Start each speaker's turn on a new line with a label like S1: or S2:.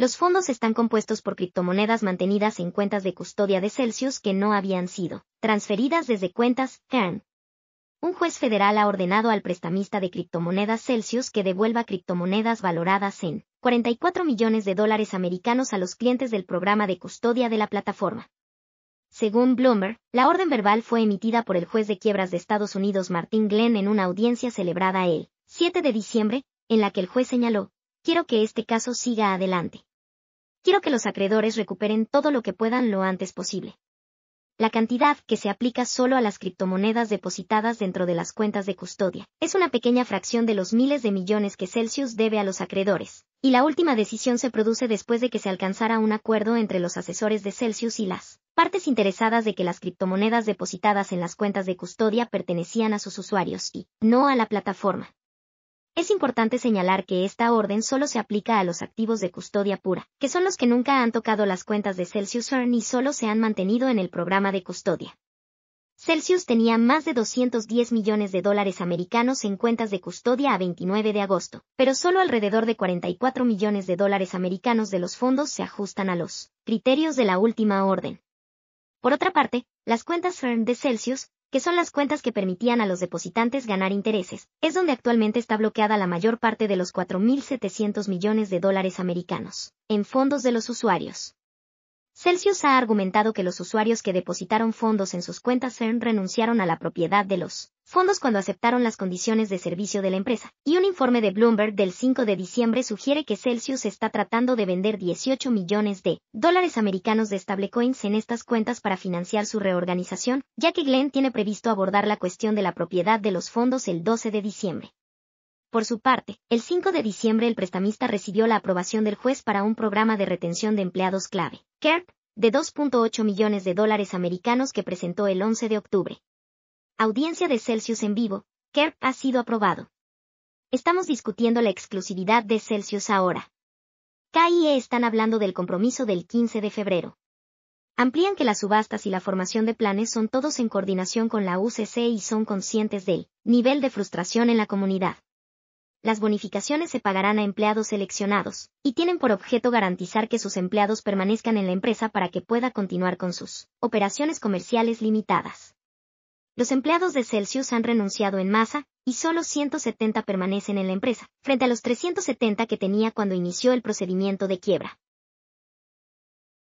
S1: Los fondos están compuestos por criptomonedas mantenidas en cuentas de custodia de Celsius que no habían sido transferidas desde cuentas Can. Un juez federal ha ordenado al prestamista de criptomonedas Celsius que devuelva criptomonedas valoradas en 44 millones de dólares americanos a los clientes del programa de custodia de la plataforma. Según Bloomberg, la orden verbal fue emitida por el juez de quiebras de Estados Unidos Martin Glenn en una audiencia celebrada el 7 de diciembre, en la que el juez señaló, quiero que este caso siga adelante quiero que los acreedores recuperen todo lo que puedan lo antes posible. La cantidad, que se aplica solo a las criptomonedas depositadas dentro de las cuentas de custodia, es una pequeña fracción de los miles de millones que Celsius debe a los acreedores, y la última decisión se produce después de que se alcanzara un acuerdo entre los asesores de Celsius y las partes interesadas de que las criptomonedas depositadas en las cuentas de custodia pertenecían a sus usuarios y no a la plataforma. Es importante señalar que esta orden solo se aplica a los activos de custodia pura, que son los que nunca han tocado las cuentas de Celsius Earn y solo se han mantenido en el programa de custodia. Celsius tenía más de 210 millones de dólares americanos en cuentas de custodia a 29 de agosto, pero solo alrededor de 44 millones de dólares americanos de los fondos se ajustan a los criterios de la última orden. Por otra parte, las cuentas Earn de Celsius que son las cuentas que permitían a los depositantes ganar intereses, es donde actualmente está bloqueada la mayor parte de los 4.700 millones de dólares americanos en fondos de los usuarios. Celsius ha argumentado que los usuarios que depositaron fondos en sus cuentas CERN renunciaron a la propiedad de los fondos cuando aceptaron las condiciones de servicio de la empresa, y un informe de Bloomberg del 5 de diciembre sugiere que Celsius está tratando de vender 18 millones de dólares americanos de stablecoins en estas cuentas para financiar su reorganización, ya que Glenn tiene previsto abordar la cuestión de la propiedad de los fondos el 12 de diciembre. Por su parte, el 5 de diciembre el prestamista recibió la aprobación del juez para un programa de retención de empleados clave, CERP, de 2.8 millones de dólares americanos que presentó el 11 de octubre. Audiencia de Celsius en vivo, KERP ha sido aprobado. Estamos discutiendo la exclusividad de Celsius ahora. KIE están hablando del compromiso del 15 de febrero. Amplían que las subastas y la formación de planes son todos en coordinación con la UCC y son conscientes del nivel de frustración en la comunidad las bonificaciones se pagarán a empleados seleccionados, y tienen por objeto garantizar que sus empleados permanezcan en la empresa para que pueda continuar con sus operaciones comerciales limitadas. Los empleados de Celsius han renunciado en masa, y solo 170 permanecen en la empresa, frente a los 370 que tenía cuando inició el procedimiento de quiebra.